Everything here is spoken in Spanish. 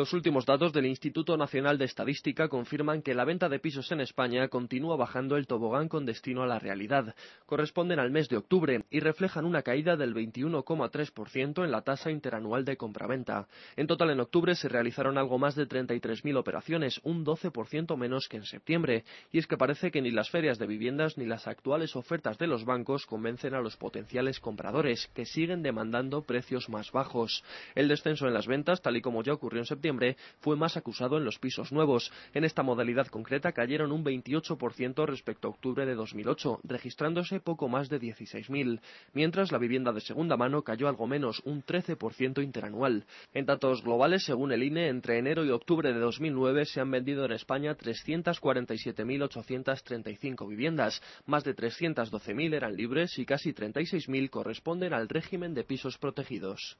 Los últimos datos del Instituto Nacional de Estadística confirman que la venta de pisos en España continúa bajando el tobogán con destino a la realidad. Corresponden al mes de octubre y reflejan una caída del 21,3% en la tasa interanual de compraventa. En total en octubre se realizaron algo más de 33.000 operaciones, un 12% menos que en septiembre. Y es que parece que ni las ferias de viviendas ni las actuales ofertas de los bancos convencen a los potenciales compradores, que siguen demandando precios más bajos. El descenso en las ventas, tal y como ya ocurrió en septiembre, fue más acusado en los pisos nuevos. En esta modalidad concreta cayeron un 28% respecto a octubre de 2008, registrándose poco más de 16.000, mientras la vivienda de segunda mano cayó algo menos, un 13% interanual. En datos globales, según el INE, entre enero y octubre de 2009 se han vendido en España 347.835 viviendas, más de 312.000 eran libres y casi 36.000 corresponden al régimen de pisos protegidos.